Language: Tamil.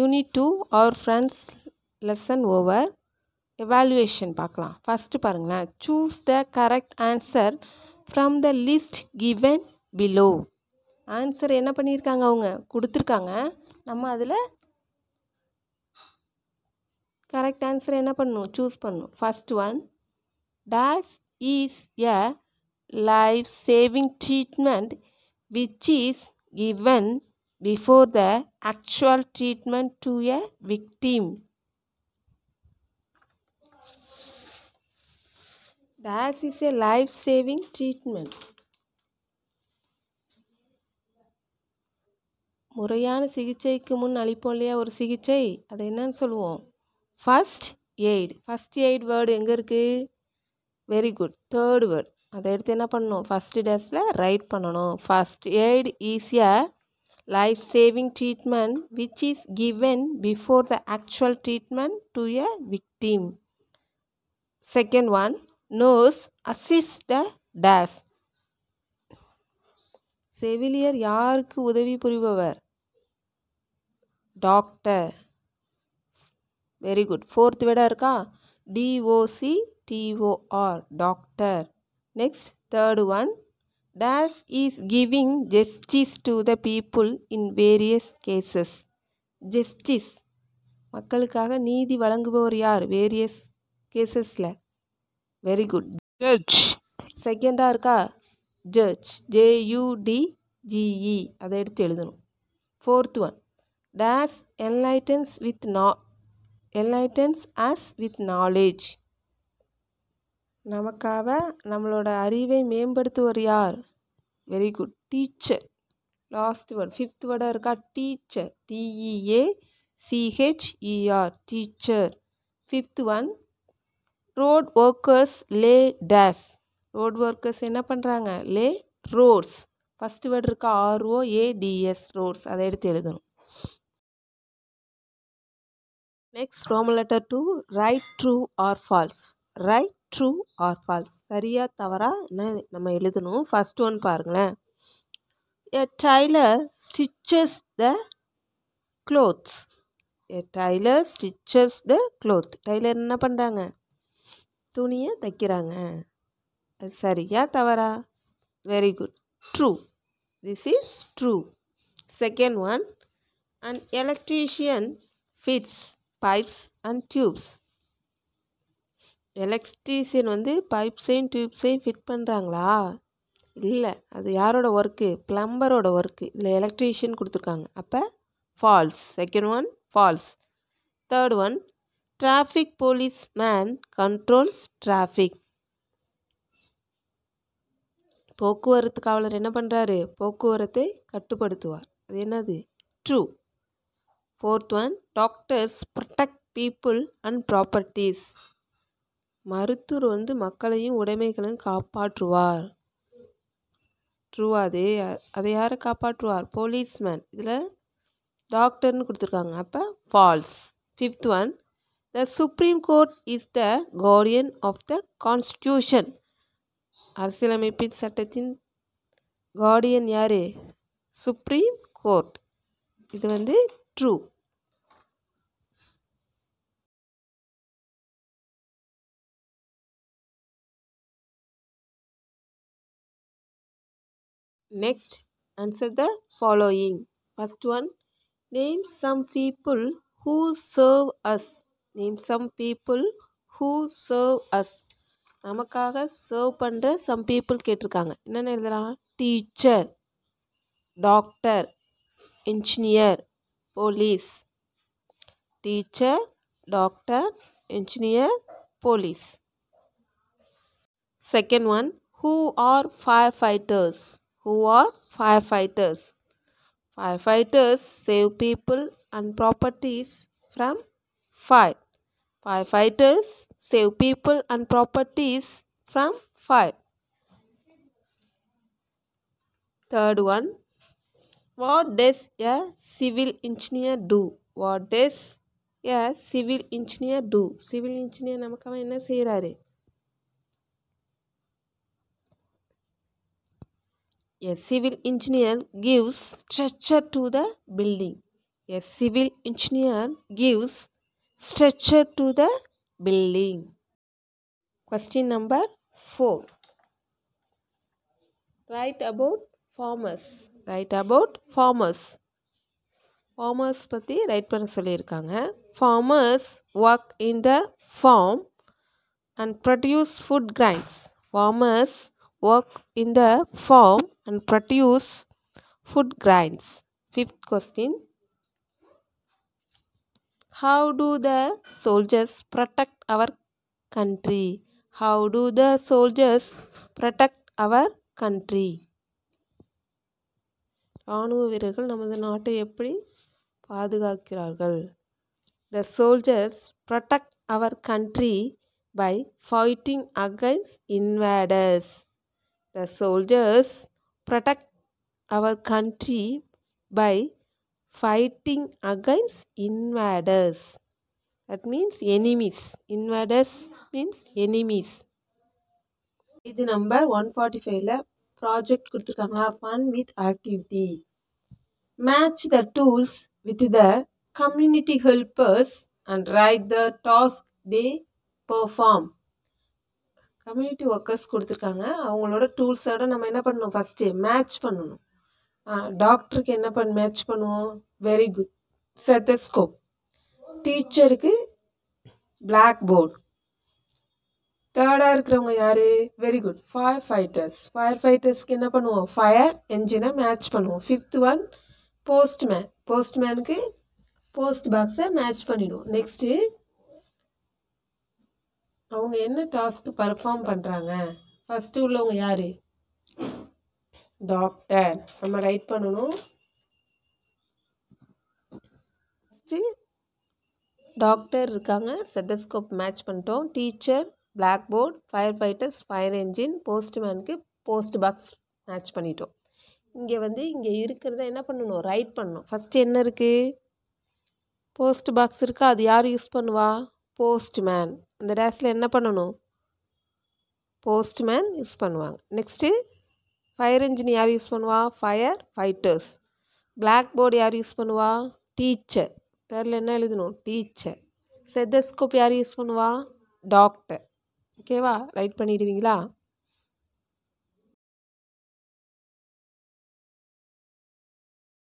Unit two our friends lesson over evaluation பார்க்கலாம் ஃபஸ்ட்டு பாருங்களேன் choose the correct answer from the list given below answer என்ன பண்ணியிருக்காங்க அவங்க கொடுத்துருக்காங்க நம்ம அதில் கரெக்ட் ஆன்சர் என்ன பண்ணணும் சூஸ் பண்ணும் first one dash is a life saving treatment which is given before the actual treatment to a victim DAS is a life saving treatment முறையான சிகிச்சைக்கு முன் அளிப்போம் இல்லையா ஒரு சிகிச்சை அதை என்னன்னு சொல்லுவோம் first aid first aid word எங்கே இருக்குது வெரி குட் தேர்ட் வேர்ட் அதை எடுத்து என்ன பண்ணணும் ஃபஸ்ட்டு டேஸில் ரைட் பண்ணணும் ஃபஸ்ட் எய்ட் ஈஸியாக life saving treatment which is given before the actual treatment to a victim. Second one, nurse assist the dash. செவிலியர் யாருக்கு உதவி புரிபவர் டாக்டர் வெரி குட் ஃபோர்த் விட இருக்கா D O C D O R doctor next third one dash is giving justice to the people in various cases justice மக்களுக்காக நீதி வழங்குபவர் யார் வேரியஸ் கேசஸில் வெரி குட் ஜட்ஜ் செகண்டாக இருக்கா ஜட்ஜ் ஜேயூடி ஜிஇ அதை எடுத்து எழுதணும் fourth one dash enlightens with நா என்லைட்டன்ஸ் ஆஸ் வித் நாலேஜ் நமக்காக நம்மளோட அறிவை மேம்படுத்துவர் யார் very good teacher last word fifth வேர்டாக இருக்கா teacher DEA சிஹெச்இஆர் teacher fifth one road workers lay dash road workers என்ன பண்ணுறாங்க லே ரோட்ஸ் ஃபஸ்ட் வேர்டு இருக்கா ஆர்ஓஏடிஎஸ் ரோட்ஸ் அதை எடுத்து எழுதணும் நெக்ஸ்ட் ரோம் letter two write true or false write true or false சரியா தவறா என்ன நம்ம எழுதணும் ஃபஸ்ட் ஒன் பாருங்களேன் a tailor stitches the clothes a tailor stitches the cloth tailor என்ன பண்ணுறாங்க துணியை தைக்கிறாங்க அது சரியா தவறா very good true this is true second one and electrician fits pipes and tubes electrician வந்து பைப்ஸையும் டியூப்ஸையும் ஃபிட் பண்ணுறாங்களா இல்லை அது யாரோட ஒர்க்கு ப்ளம்பரோட ஒர்க்கு இதில் எலக்ட்ரீஷியன் கொடுத்துருக்காங்க அப்போ false second one false third one traffic police man controls traffic போக்குவரத்து காவலர் என்ன பண்ணுறாரு போக்குவரத்தை கட்டுப்படுத்துவார் அது என்னது true fourth one doctors protect people and properties மருத்துவர் வந்து மக்களையும் உடைமைகளையும் காப்பாற்றுவார் அது அதை யார் காப்பாற்றுவார் போலீஸ்மேன் இதில் டாக்டர்னு கொடுத்துருக்காங்க அப்போ false fifth one the Supreme Court is the guardian of the constitution அரசியலமைப்பின் சட்டத்தின் கார்டியன் யார் சுப்ரீம் கோர்ட் இது வந்து true next answer the following first one name some people who serve us name some people who serve us நமக்காக சர்வ் பண்ணுற சம் பீப்புள் கேட்டிருக்காங்க என்னென்ன எழுதலாம் teacher doctor engineer police teacher doctor engineer police second one who are firefighters who are firefighters. Firefighters save people and properties from fire. Firefighters save people and properties from fire. Third one. What does a civil engineer do? What does a civil engineer do? Civil engineer நமக்காக என்ன செய்கிறாரு A civil engineer gives structure to the building. A civil engineer gives structure to the building. Question number 4. Write about farmers. Write about farmers. Farmers பற்றி ரைட் பண்ண சொல்லியிருக்காங்க Farmers work in the farm and produce food grains. Farmers work in the farm and produce food grains. Fifth question. How do the soldiers protect our country? How do the soldiers protect our country? The soldiers protect our country by fighting against invaders. The soldiers protect அவர் country by fighting against invaders. That means enemies. Invaders means enemies இது நம்பர் ஒன் ஃபார்ட்டி ஃபைவ்ல ப்ராஜெக்ட் கொடுத்துருக்காங்க fun with activity match the tools with the community helpers and write the task they perform community workers கொடுத்துருக்காங்க அவங்களோட டூல்ஸோட நம்ம என்ன பண்ணணும் ஃபஸ்ட்டு மேட்ச் பண்ணணும் டாக்டருக்கு என்ன பண்ண மேட்ச் பண்ணுவோம் வெரி குட் செத்தஸ்கோப் டீச்சருக்கு பிளாக் போர்டு தேர்டாக இருக்கிறவங்க யார் very good fire fighters fire ஃபைட்டர்ஸ்க்கு என்ன பண்ணுவோம் ஃபயர் என்ஜினை மேட்ச் பண்ணுவோம் ஃபிஃப்த் ஒன் போஸ்ட்மேன் போஸ்ட்மேனுக்கு போஸ்ட் பாக்ஸை மேட்ச் பண்ணிவிடுவோம் நெக்ஸ்ட்டு அவங்க என்ன டாஸ்க் பர்ஃபார்ம் பண்ணுறாங்க ஃபஸ்ட்டு உள்ளவங்க யார் டாக்டர் நம்ம ரைட் பண்ணணும் ஃபஸ்ட்டு டாக்டர் இருக்காங்க செதஸ்கோப் மேட்ச் பண்ணிட்டோம் teacher black board fire fighters fire engine போஸ்ட்மேனுக்கு போஸ்ட் பாக்ஸ் மேட்ச் பண்ணிட்டோம் இங்கே வந்து இங்கே இருக்கிறத என்ன பண்ணணும் ரைட் பண்ணணும் ஃபஸ்ட்டு என்ன இருக்குது போஸ்ட் பாக்ஸ் இருக்கா அது யார் யூஸ் பண்ணுவா போஸ்ட்மேன் அந்த டேஷில் என்ன பண்ணணும் போஸ்ட்மேன் யூஸ் பண்ணுவாங்க நெக்ஸ்ட்டு ஃபயர் இன்ஜின் யார் யூஸ் பண்ணுவா ஃபயர் ஃபைட்டர்ஸ் பிளாக் போர்டு யார் யூஸ் பண்ணுவா டீச்சர் தேர்டில் என்ன எழுதணும் டீச்சர் செத்தஸ்கோப் யார் யூஸ் பண்ணுவா டாக்டர் ஓகேவா ரைட் பண்ணிடுவீங்களா